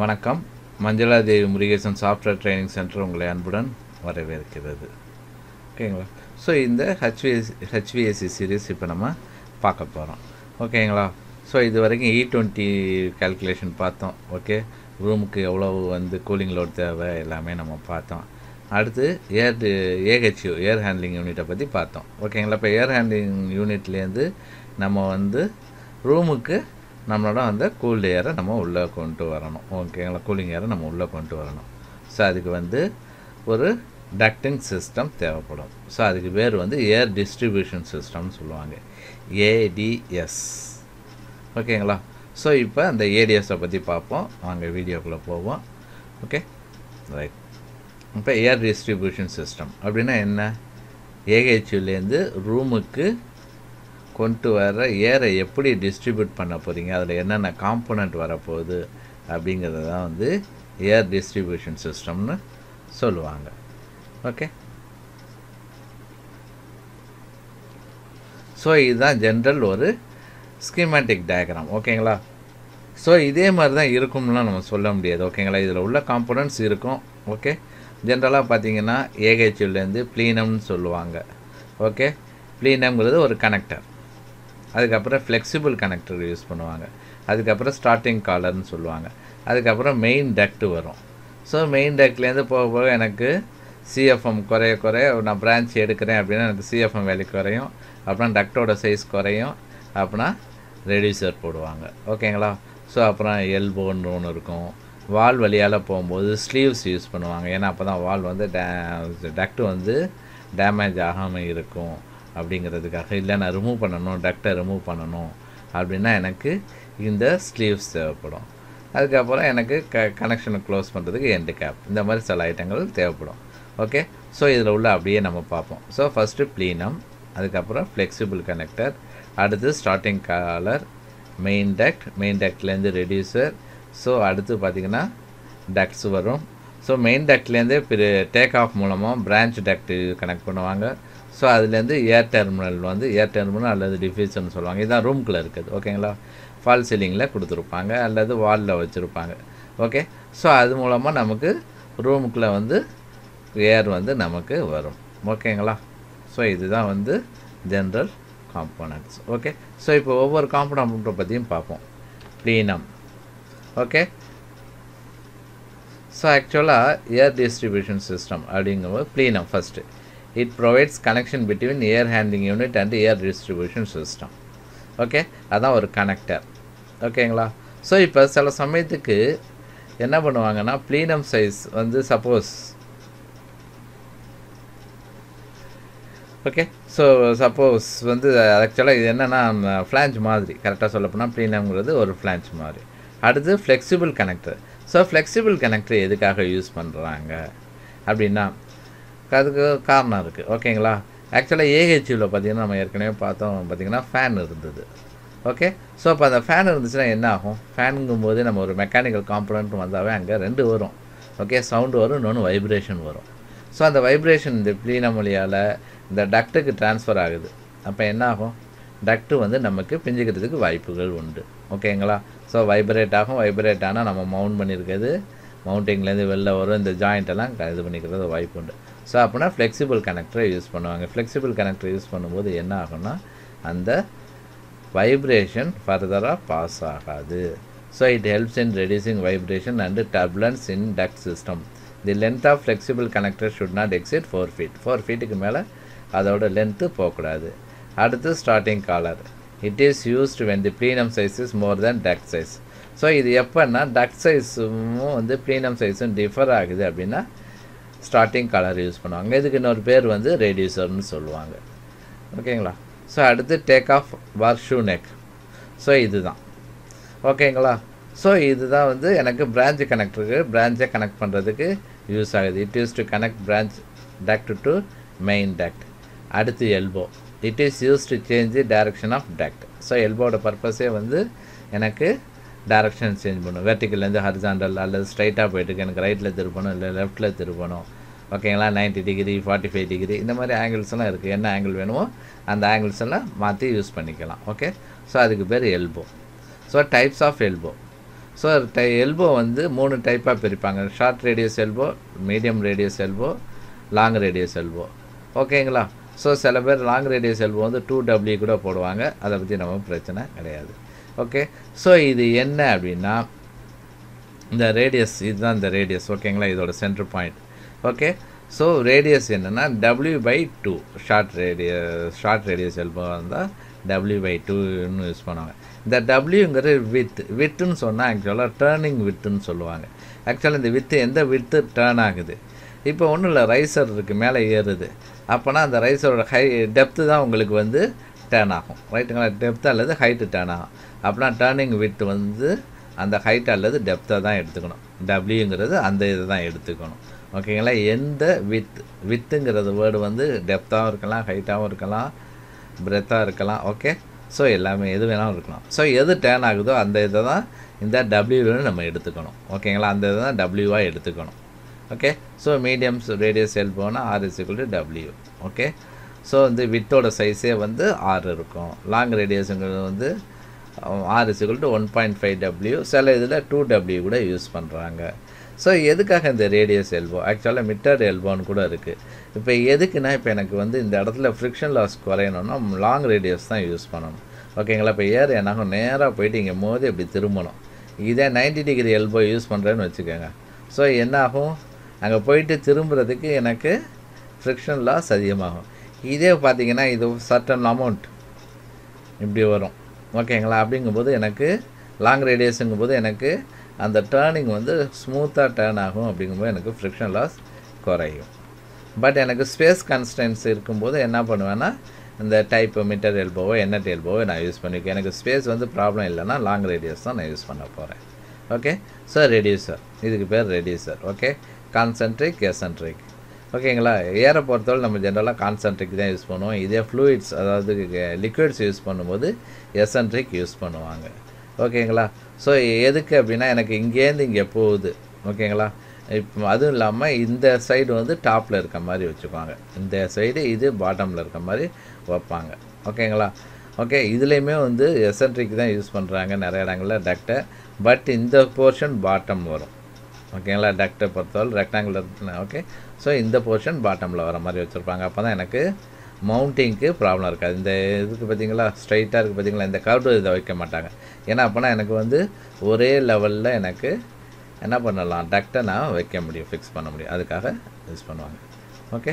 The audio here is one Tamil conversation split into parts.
வணக்கம் Manjula Devi Murugesan software training center உங்களை அன்புடன் வரவேற்கிறது ஓகேங்களா ஸோ இந்த ஹெச்விஎஸ் ஹெச்விஎஸ்சி சீரீஸ் இப்போ நம்ம பார்க்க போகிறோம் ஓகேங்களா ஸோ இது வரைக்கும் இ டுவெண்ட்டி கால்குலேஷன் பார்த்தோம் ஓகே ரூமுக்கு எவ்வளோ வந்து கூலிங் லோட் தேவை எல்லாமே நம்ம பார்த்தோம் அடுத்து ஏர் ஏஹெச்யூ ஏர் ஹேண்ட்லிங் யூனிட்டை பற்றி பார்த்தோம் ஓகேங்களா இப்போ ஏர் ஹேண்ட்லிங் யூனிட்லேருந்து நம்ம வந்து ரூமுக்கு நம்மளோட அந்த கூல் ஏரை நம்ம உள்ளே கொண்டு வரணும் ஓகேங்களா கூலிங் ஏரை நம்ம உள்ளே கொண்டு வரணும் ஸோ அதுக்கு வந்து ஒரு டக்டிங் சிஸ்டம் தேவைப்படும் ஸோ அதுக்கு பேர் வந்து ஏர் டிஸ்ட்ரிபியூஷன் சிஸ்டம்னு சொல்லுவாங்க ஏடிஎஸ் ஓகேங்களா ஸோ இப்போ அந்த ஏடிஎஸை பற்றி பார்ப்போம் வாங்க வீடியோக்குள்ளே போவோம் ஓகே ரைட் இப்போ ஏர் டிஸ்ட்ரிபியூஷன் சிஸ்டம் அப்படின்னா என்ன ஏஹெச்யூலேருந்து ரூமுக்கு கொண்டு வர ஏரை எப்படி டிஸ்ட்ரிபியூட் பண்ண போகிறீங்க அதில் என்னென்ன காம்போனண்ட் வரப்போகுது அப்படிங்கிறது தான் வந்து ஏர் டிஸ்ட்ரிபியூஷன் சிஸ்டம்னு சொல்லுவாங்க ஓகே ஸோ இதுதான் ஜென்ரல் ஒரு ஸ்கீமேட்டிக் டயக்ராம் ஓகேங்களா ஸோ இதே மாதிரி தான் இருக்கும்லாம் நம்ம சொல்ல முடியாது ஓகேங்களா இதில் உள்ள காம்போனன்ட்ஸ் இருக்கும் ஓகே ஜென்ரலாக பார்த்தீங்கன்னா ஏகேச்சியூலேருந்து ப்ளீனம்னு சொல்லுவாங்க ஓகே ப்ளீனம்ங்கிறது ஒரு கனெக்டர் அதுக்கப்புறம் ஃப்ளெக்சிபிள் கனெக்டர் யூஸ் பண்ணுவாங்க அதுக்கப்புறம் ஸ்டார்டிங் காலர்னு சொல்லுவாங்க அதுக்கப்புறம் மெயின் டக்ட்டு வரும் ஸோ மெயின் டக்ட்லேருந்து போக போக எனக்கு சிஎஃப்எம் குறைய குறைய நான் பிரான்ச் எடுக்கிறேன் அப்படின்னா எனக்கு சிஎஃப்எம் வேலை குறையும் அப்புறம் டக்டோட சைஸ் குறையும் அப்படின்னா ரெடியூசர் போடுவாங்க ஓகேங்களா ஸோ அப்புறம் எல்போன்னு ஒன்று இருக்கும் வால் வழியால் போகும்போது ஸ்லீவ்ஸ் யூஸ் பண்ணுவாங்க ஏன்னா அப்போ தான் வால் வந்து டே டக்ட்டு வந்து டேமேஜ் ஆகாமல் இருக்கும் அப்படிங்கிறதுக்காக இல்லை நான் ரிமூவ் பண்ணணும் டக்டை ரிமூவ் பண்ணணும் அப்படின்னா எனக்கு இந்த ஸ்லீவ்ஸ் தேவைப்படும் அதுக்கப்புறம் எனக்கு க கனெக்ஷனை க்ளோஸ் பண்ணுறதுக்கு எண்டு கேப் இந்த மாதிரி சில ஐட்டங்கள் தேவைப்படும் ஓகே ஸோ இதில் உள்ள அப்படியே நம்ம பார்ப்போம் ஸோ ஃபஸ்ட்டு ப்ளீனம் அதுக்கப்புறம் ஃப்ளெக்சிபிள் கனெக்டர் அடுத்து starting collar main duct main டக்ட்லேருந்து ரெடியூசர் ஸோ அடுத்து பார்த்திங்கன்னா டக்ஸ் வரும் ஸோ மெயின் டக்ட்லேருந்து பிற டேக் ஆஃப் மூலமாக பிரான்ச் டக்ட் கனெக்ட் பண்ணுவாங்க ஸோ அதுலேருந்து ஏர் டெர்மினல் வந்து ஏர் டெர்மினல் அல்லது டிஃப்யூசர்னு சொல்லுவாங்க இதுதான் ரூம்குள்ளே இருக்குது ஓகேங்களா ஃபால் சீலிங்கில் கொடுத்துருப்பாங்க அல்லது வாலில் வச்சுருப்பாங்க ஓகே ஸோ அது மூலமாக நமக்கு ரூமுக்குள்ளே வந்து ஏர் வந்து நமக்கு வரும் ஓகேங்களா ஸோ இதுதான் வந்து ஜென்ரல் காம்போனன்ட்ஸ் ஓகே ஸோ இப்போ ஒவ்வொரு காம்போனண்ட்டை பற்றியும் பார்ப்போம் ப்ளீனம் ஓகே ஸோ ஆக்சுவலாக ஏர் டிஸ்ட்ரிபியூஷன் சிஸ்டம் அப்படிங்கும்போது plenum first it provides connection between air handling unit and air distribution system okay அதான் ஒரு கனெக்டர் ஓகேங்களா ஸோ இப்போ சில சமயத்துக்கு என்ன பண்ணுவாங்கன்னா ப்ளீனம் சைஸ் வந்து சப்போஸ் ஓகே ஸோ சப்போஸ் வந்து ஆக்சுவலாக இது என்னென்னா ஃப்ளான்ச் மாதிரி கரெக்டாக சொல்லப்போனால் ப்ளீனம்ங்கிறது ஒரு ஃப்ளான்ச் மாதிரி அடுத்து flexible connector so flexible connector எதுக்காக யூஸ் பண்ணுறாங்க அப்படின்னா அதுக்கு காரணம் இருக்குது ஓகேங்களா ஆக்சுவலாக ஏஹெச்சியில் பார்த்திங்கன்னா நம்ம ஏற்கனவே பார்த்தோம் பார்த்திங்கன்னா ஃபேன் இருந்தது ஓகே ஸோ அப்போ அந்த ஃபேன் இருந்துச்சுன்னா என்ன ஆகும் ஃபேனுங்கும் போது நம்ம ஒரு மெக்கானிக்கல் காம்பனண்ட் வந்தாவே அங்கே ரெண்டு வரும் ஓகே சவுண்டு வரும் இன்னொன்று வைப்ரேஷன் வரும் ஸோ அந்த வைப்ரேஷன் இந்த ப்ளீனா மொழியால் இந்த டக்ட்டுக்கு டிரான்ஸ்ஃபர் ஆகுது அப்போ என்ன ஆகும் டக்ட்டு வந்து நமக்கு பிஞ்சுக்கிறதுக்கு வாய்ப்புகள் உண்டு ஓகேங்களா ஸோ வைப்ரேட் ஆகும் வைப்ரேட் ஆனால் நம்ம மவுண்ட் பண்ணியிருக்கிறது மவுண்டிங்லேருந்து வெளில வரும் இந்த ஜாயிண்ட்டெல்லாம் இது பண்ணிக்கிறது வாய்ப்பு உண்டு ஸோ அப்படின்னா ஃப்ளெக்சிபிள் கனெக்டரை யூஸ் பண்ணுவாங்க ஃப்ளெக்சிபிள் கனெக்டர் யூஸ் பண்ணும்போது என்ன ஆகும்னா அந்த வைப்ரேஷன் ஃபர்தராக பாஸ் ஆகாது so it helps in reducing vibration and turbulence in duct system the length of flexible connector should not exceed four feet four ஃபீட்டுக்கு மேலே அதோட லென்த்து போகக்கூடாது அடுத்து starting collar it is used when the plenum size is more than duct size so இது எப்போன்னா டக் சைஸும் வந்து ப்ளீனம் சைஸும் டிஃபர் ஆகுது அப்படின்னா ஸ்டார்டிங் கலர் யூஸ் பண்ணுவாங்க இதுக்கு இன்னொரு பேர் வந்து ரேடியூசர்னு சொல்லுவாங்க ஓகேங்களா ஸோ அடுத்து take off or shoe neck so இதுதான் ஓகேங்களா ஸோ இதுதான் வந்து எனக்கு பிரான்ச் கனெக்டருக்கு பிரான்ச்சை கனெக்ட் பண்ணுறதுக்கு யூஸ் ஆகுது it use to connect branch duct to main duct அடுத்து elbow it is use to change direction of duct so எல்போட பர்பஸே வந்து எனக்கு டேரக்ஷன் சேஞ்ச் பண்ணும் வெர்டிக்கல்லேருந்து ஹரிசாண்டல் அல்லது ஸ்ட்ரைட்டாக போயிட்டுருக்கு எனக்கு ரைட்டில் திருப்பணும் இல்லை லெஃப்ட்டில் திருப்பணும் ஓகேங்களா ninety degree forty five degree இந்த மாதிரி ஆங்கிள்ஸ் எல்லாம் இருக்குது என்ன ஆங்கிள் வேணுமோ அந்த ஆங்கிள்ஸ் எல்லாம் மாற்றி யூஸ் பண்ணிக்கலாம் ஓகே ஸோ அதுக்கு பேர் elbow so types of elbow so டை எல்போ வந்து மூணு டைப்பாக பிரிப்பாங்க short radius elbow medium radius elbow long radius elbow ஓகேங்களா ஸோ சில பேர் லாங் ரேடியஸ் எல்போ வந்து டூ டபிள்யூ கூட போடுவாங்க அதை பற்றி நம்ம பிரச்சனை கிடையாது ஓகே ஸோ இது என்ன அப்படின்னா இந்த ரேடியஸ் இதுதான் இந்த ரேடியஸ் ஓகேங்களா இதோட center point okay so radius என்னென்னா W by two short radius short radius elbow இருந்தால் டபிள்யூ பை டூன்னு யூஸ் பண்ணுவாங்க இந்த டபிள்யூங்கிறது வித் வித்துன்னு சொன்னால் ஆக்சுவலாக டேர்னிங் வித்துன்னு சொல்லுவாங்க ஆக்சுவலாக இந்த வித்து எந்த வித்து டேர்ன் ஆகுது இப்போ ஒன்றும் இல்லை ரைசர் இருக்குது மேலே ஏறுது அப்போனா அந்த ரைஸரோட ஹை டெப்த்து தான் உங்களுக்கு வந்து டேர்ன் ஆகும் ரைட்டுங்களா டெப்த் அல்லது ஹைட்டு டேர்ன் ஆகும் அப்போலாம் டேர்னிங் விட்டு வந்து அந்த ஹைட் அல்லது டெப்த்தை தான் எடுத்துக்கணும் டபிள்யூங்கிறது அந்த இதை தான் எடுத்துக்கணும் ஓகேங்களா எந்த வித் வித்துங்கிறது வேர்டு வந்து டெப்த்தாகவும் இருக்கலாம் ஹைட்டாகவும் இருக்கலாம் பிரெத்தாக இருக்கலாம் ஓகே ஸோ எல்லாமே எது வேணாலும் இருக்கலாம் ஸோ எது டேர்ன் ஆகுதோ அந்த இதை தான் இந்த டபிள்யூவில் நம்ம எடுத்துக்கணும் ஓகேங்களா அந்த இதை தான் டபிள்யூவாக எடுத்துக்கணும் ஓகே ஸோ மீடியம் ரேடியஸ் செல் போனால் R is equal to W okay so வந்து வித்தோட சைஸே வந்து ஆறு இருக்கும் லாங் ரேடியஸுங்கிறது வந்து R is equal to one point five W சில இதில் டூ டபிள்யூ கூட யூஸ் பண்ணுறாங்க ஸோ எதுக்காக இந்த ரேடியஸ் எல்போ ஆக்சுவலாக மிட்டர் எல்போன்னு கூட இருக்குது இப்போ எதுக்குன்னா இப்போ எனக்கு வந்து இந்த இடத்துல ஃப்ரிக்ஷன் லாஸ் குறையணும்னா லாங் ரேடியஸ் தான் யூஸ் பண்ணணும் ஓகேங்களா இப்போ ஏர் என்னாகும் நேராக போயிட்டு இங்கே மோதி இப்படி திரும்பணும் இதே நைன்டி டிகிரி எல்போ யூஸ் பண்ணுறேன்னு வச்சுக்கோங்க ஸோ என்னாகும் அங்கே போயிட்டு திரும்புறதுக்கு எனக்கு ஃப்ரிக்ஷன் லாஸ் அதிகமாகும் இதே பார்த்தீங்கன்னா இது சர்டன் அமௌண்ட் இப்படி வரும் ஓகேங்களா அப்படிங்கும்போது எனக்கு லாங் ரேடியஸுங்கும் போது எனக்கு அந்த டேர்னிங் வந்து ஸ்மூத்தாக டேர்ன் ஆகும் அப்படிங்கும்போது எனக்கு ஃப்ரிக்ஷன் லாஸ் குறையும் பட் எனக்கு ஸ்பேஸ் கன்ஸ்டன்ஸ் இருக்கும்போது என்ன பண்ணுவேன்னா இந்த டைப் மீட்டர் எல்போவோ என்ன எல்போவோ நான் யூஸ் பண்ணியிருக்கேன் எனக்கு ஸ்பேஸ் வந்து ப்ராப்ளம் இல்லைன்னா லாங் ரேடியஸ் தான் நான் யூஸ் பண்ண போகிறேன் ஓகே ஸோ ரெடியூசர் இதுக்கு பேர் ரெடியூசர் ஓகே கான்சன்ட்ரிக் எசன்ட்ரிக் ஓகேங்களா ஏரை பொறுத்தவரை நம்ம ஜென்ரலாக கான்சன்ட்ரிக் தான் யூஸ் பண்ணுவோம் இதே ஃப்ளூயிட்ஸ் அதாவது லிக்விட்ஸ் யூஸ் பண்ணும்போது எசன்ட்ரிக் யூஸ் பண்ணுவாங்க ஓகேங்களா ஸோ எதுக்கு அப்படின்னா எனக்கு இங்கேருந்து இங்கே போகுது ஓகேங்களா இப்போ அதுவும் இல்லாமல் இந்த சைடு வந்து டாப்பில் இருக்க மாதிரி வச்சுக்குவாங்க இந்த சைடு இது பாட்டமில் இருக்க மாதிரி வைப்பாங்க ஓகேங்களா ஓகே இதுலேயுமே வந்து எசன்ட்ரிக் தான் யூஸ் பண்ணுறாங்க நிறைய இடங்களில் டக்டர் பட் இந்த போர்ஷன் பாட்டம் வரும் ஓகேங்களா டக்டை பொறுத்தவரை ரெக்டாங்குலர் ஓகே ஸோ இந்த போர்ஷன் பாட்டமில் வர மாதிரி வச்சுருப்பாங்க அப்போ தான் எனக்கு மவுண்டிங்க்கு ப்ராப்ளம் இருக்காது இந்த இதுக்கு பார்த்திங்களா ஸ்ட்ரைட்டாக இருக்குது பார்த்திங்களா இந்த கவர் இதை வைக்க மாட்டாங்க ஏன்னா அப்போனா எனக்கு வந்து ஒரே லெவலில் எனக்கு என்ன பண்ணலாம் டக்டை நான் வைக்க முடியும் ஃபிக்ஸ் பண்ண முடியும் அதுக்காக யூஸ் பண்ணுவாங்க ஓகே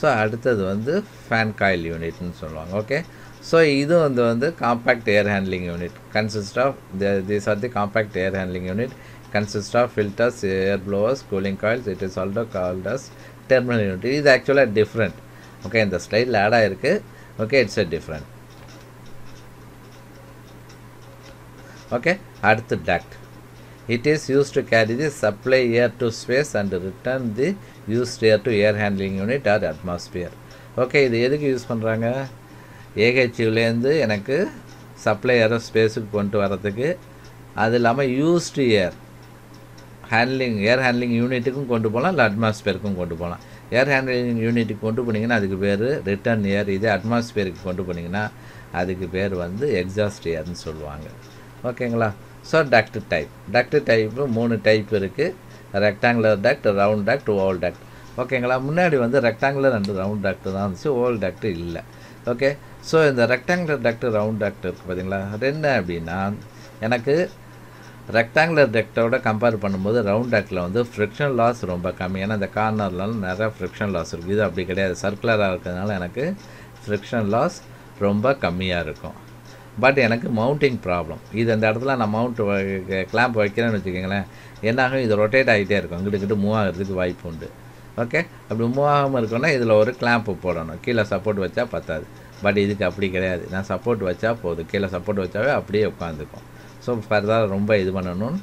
ஸோ அடுத்தது வந்து ஃபேன் காயில் யூனிட்னு சொல்லுவாங்க ஓகே ஸோ இது வந்து வந்து compact air handling unit consist of these are the compact air handling unit consists of filters, air blowers, cooling coils. It is also called as terminal unit. It is actually different. Okay, in the slide lada இருக்கு. Okay, it's a different. Okay, the duct. It is used to carry the supply air to space and return the used air to air handling unit or atmosphere. Okay இது எதுக்கு யூஸ் பண்ணுறாங்க ஏஹெச்யூலேருந்து எனக்கு சப்ளை ஏரோ ஸ்பேஸுக்கு கொண்டு வரதுக்கு அது இல்லாமல் used air handling air handling யூனிட்டுக்கும் கொண்டு போகலாம் இல்லை அட்மாஸ்பியருக்கும் கொண்டு போகலாம் ஏர் ஹேண்ட்லிங் யூனிட்டுக்கு கொண்டு போனீங்கன்னா அதுக்கு பேர் ரிட்டர்ன் ஏர் இதே அட்மாஸ்பியருக்கு கொண்டு போனீங்கன்னா அதுக்கு பேர் வந்து எக்ஸாஸ்ட் ஏர்னு சொல்லுவாங்க ஓகேங்களா so duct type duct type மூணு டைப் இருக்குது rectangular duct round duct oval duct ஓகேங்களா முன்னாடி வந்து ரெக்டாங்குலர் அண்ட் ரவுண்ட் டக்ட் தான் இருந்துச்சு ஓவல் டக்ட் இல்லை ஓகே ஸோ இந்த ரெக்டாங்குலர் டக்ட் ரவுண்ட் டக்ட் இருக்குது பார்த்தீங்களா அது என்ன அப்படின்னா எனக்கு ரெக்டாங்குலர் டெக்டோட கம்பேர் பண்ணும்போது ரவுண்ட் டெக்கில் வந்து ஃப்ரிக்ஷன் லாஸ் ரொம்ப கம்மி ஏன்னா இந்த கார்னர்லாம் நிறையா ஃப்ரிக்ஷன் லாஸ் இருக்குது இது அப்படி கிடையாது சர்க்குலராக இருக்கிறதுனால எனக்கு ஃப்ரிக்ஷன் லாஸ் ரொம்ப கம்மியாக இருக்கும் பட் எனக்கு மவுண்டிங் ப்ராப்ளம் இது அந்த இடத்துல நான் மவுண்ட் கிளாம்ப் வைக்கிறேன்னு வச்சுக்கோங்களேன் என்னாகும் இது ரொட்டேட் ஆகிட்டே இருக்கும் இங்கிட்டு கிட்ட மூவ் ஆகிறதுக்கு வாய்ப்பு உண்டு ஓகே அப்படி மூவ் ஆகாமல் இருக்கோன்னா இதில் ஒரு கிளாம்ப்பு போடணும் கீழே சப்போர்ட் வச்சா பத்தாது பட் இதுக்கு அப்படி கிடையாது நான் சப்போர்ட் வச்சா போதும் கீழே சப்போர்ட் வச்சாவே அப்படியே உட்காந்துக்கும் ஸோ ஃபர்தராக ரொம்ப இது பண்ணணும்னு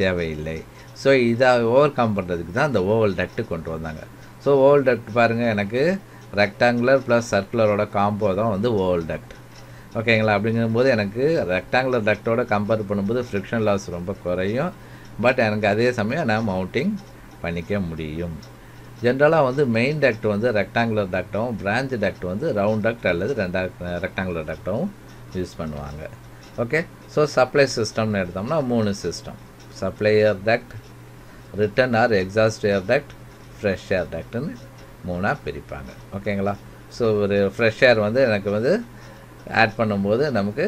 தேவையில்லை ஸோ இதை ஓவர் கம் பண்ணுறதுக்கு தான் அந்த ஓவல் டக்ட்டு கொண்டு வந்தாங்க ஸோ ஓவல் டக்ட் பாருங்கள் எனக்கு ரெக்டாங்குலர் ப்ளஸ் சர்க்குலரோட காம்போ தான் வந்து ஓவல் டக்ட் ஓகேங்களா அப்படிங்கும்போது எனக்கு ரெக்டாங்குலர் டக்டோட கம்பேர் பண்ணும்போது ஃப்ரிக்ஷன் லாஸ் ரொம்ப குறையும் பட் எனக்கு அதே சமயம் நான் மவுண்டிங் பண்ணிக்க முடியும் ஜென்ரலாக வந்து மெயின் டக்ட் வந்து ரெக்டாங்குலர் டக்டாகவும் பிரான்ச் டக்ட் வந்து ரவுண்ட் டக்ட் அல்லது ரெண்டா ரெக்டாங்குலர் டக்டாகவும் யூஸ் பண்ணுவாங்க ஓகே ஸோ சப்ளை சிஸ்டம்னு எடுத்தோம்னா மூணு system supply air that return or exhaust air duct fresh air டக்ட்னு மூணாக பிரிப்பாங்க ஓகேங்களா ஸோ ஒரு ஃப்ரெஷ் ஏர் வந்து எனக்கு வந்து ஆட் பண்ணும்போது நமக்கு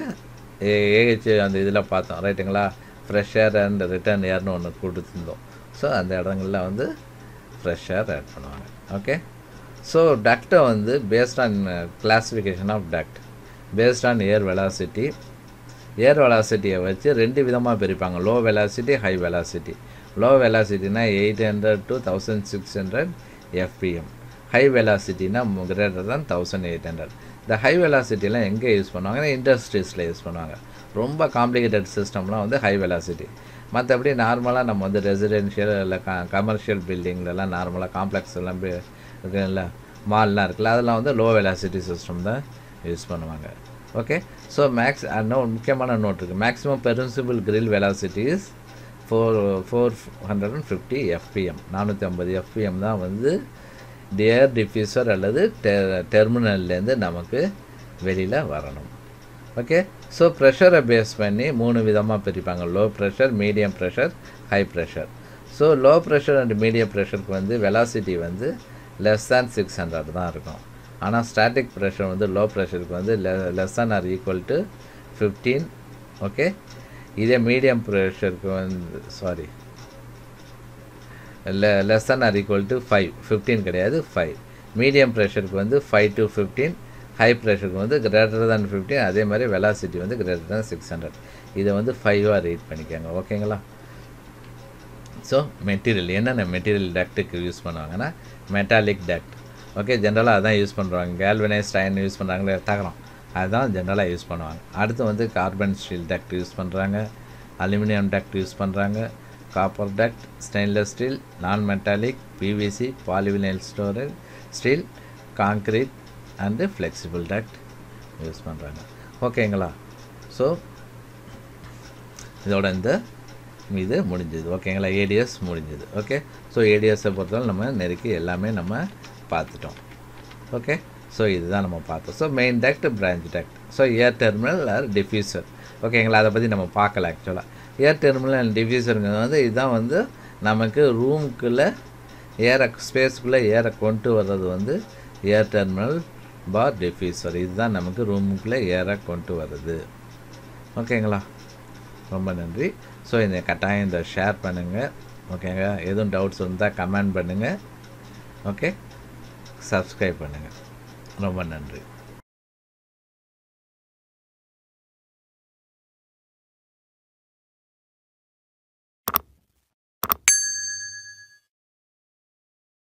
ஏஹெச் அந்த இதில் பார்த்தோம் ரைட்டுங்களா ஃப்ரெஷ் ஏர் அண்ட் ரிட்டர்ன் ஏர்னு ஒன்று கொடுத்துருந்தோம் ஸோ அந்த இடங்களில் வந்து ஃப்ரெஷ் ஏர் ஆட் பண்ணுவாங்க ஓகே ஸோ டக்டை வந்து based on classification of duct based on air velocity air வெலாசிட்டியை வச்சு ரெண்டு விதமாக பிரிப்பாங்க low velocity high velocity low வெலாசிட்டினா eight hundred to thousand six hundred FPM high வெலாசிட்டினா கிரேட்டர் தான் தௌசண்ட் எயிட் ஹண்ட்ரட் இந்த ஹை வெலாசிட்டிலாம் எங்கே யூஸ் பண்ணுவாங்கன்னா இண்டஸ்ட்ரீஸில் யூஸ் பண்ணுவாங்க ரொம்ப காம்ப்ளிகேட்டட் சிஸ்டம்லாம் வந்து ஹை வெலாசிட்டி மற்றபடி நார்மலாக நம்ம வந்து ரெசிடென்ஷியல் இல்லை க கமர்ஷியல் பில்டிங்லலாம் நார்மலாக காம்ப்ளெக்ஸ் எல்லாம் இருக்குல்ல மால்லாம் இருக்குல்ல அதெல்லாம் வந்து லோ வெலாசிட்டி சிஸ்டம் தான் யூஸ் பண்ணுவாங்க ஓகே ஸோ மேக்ஸ் இன்னும் முக்கியமான நோட் இருக்குது maximum permissible grille velocities four four hundred and fifty FPM நானூற்றி ஐம்பது எஃப்பிஎம் தான் வந்து டியர் டிஃபியூசர் அல்லது டெ டெர்மினல்லேருந்து நமக்கு வெளியில் வரணும் ஓகே ஸோ ப்ரெஷரை பேஸ் பண்ணி மூணு விதமாக பிரிப்பாங்க low pressure medium pressure high pressure so low pressure and medium ப்ரெஷருக்கு வந்து வெலாசிட்டி வந்து லெஸ் தேன் சிக்ஸ் ஹண்ட்ரட் தான் இருக்கும் ஆனால் ஸ்டாட்டிக் ப்ரெஷர் வந்து லோ ப்ரெஷருக்கு வந்து லெ less than or equal to fifteen okay இதே மீடியம் ப்ரெஷருக்கு வந்து சாரி லெ less than or equal to five fifteen கிடையாது ஃபைவ் மீடியம் ப்ரெஷருக்கு வந்து ஃபைவ் டு ஃபிஃப்டீன் ஹை ப்ரெஷருக்கு வந்து கிரேட்டர் தேன் ஃபிஃப்டீன் அதே மாதிரி வெலாசிட்டி வந்து கிரேட்டர் தேன் சிக்ஸ் ஹண்ட்ரட் இதை வந்து ஃபைவாக ரீட் பண்ணிக்கோங்க ஓகேங்களா ஸோ மெட்டீரியல் என்னென்ன மெட்டீரியல் டக்ட்டுக்கு யூஸ் பண்ணுவாங்கன்னா மெட்டாலிக் டக்ட் ஓகே ஜென்ரலாக அதான் யூஸ் பண்ணுறாங்க கேல்வனைஸ் ஸ்டைன் யூஸ் பண்ணுறாங்களே தகரம் அதுதான் ஜென்ரலாக யூஸ் பண்ணுவாங்க அடுத்து வந்து கார்பன் ஸ்டீல் டக்ட் யூஸ் பண்ணுறாங்க அலுமினியம் டக்ட் யூஸ் பண்ணுறாங்க copper duct stainless steel non metallic PVC polyvinyl storage steel concrete and flexible duct use பண்ணுறாங்க ஓகேங்களா ஸோ இதோட இந்த இது முடிஞ்சது ஓகேங்களா ஏடிஎஸ் முடிஞ்சது ஓகே ஸோ ஏடிஎஸை பொறுத்தவரை நம்ம நெருக்கி எல்லாமே நம்ம பார்த்துட்டோம் ஓகே ஸோ இதுதான் நம்ம பார்த்தோம் so main duct branch duct so air terminal or diffuser ஓகேங்களா அதை பற்றி நம்ம பார்க்கல ஆக்சுவலாக ஏர் டெர்மினல் அண்ட் டிஃபியூசருங்கிறது வந்து இதுதான் வந்து நமக்கு ரூமுக்குள்ளே ஏரை ஸ்பேஸுக்குள்ளே ஏரை கொண்டு வர்றது வந்து ஏர் டெர்மினல் பார் டிஃபியூசர் இதுதான் நமக்கு ரூமுக்குள்ளே ஏரை கொண்டு வர்றது ஓகேங்களா ரொம்ப நன்றி ஸோ இந்த கட்டாயம் இதை ஷேர் பண்ணுங்கள் ஓகேங்க எதுவும் டவுட்ஸ் இருந்தால் கமெண்ட் பண்ணுங்கள் ஓகே சப்ஸ்கிரைப் பண்ணுங்கள் ரொம்ப நன்றி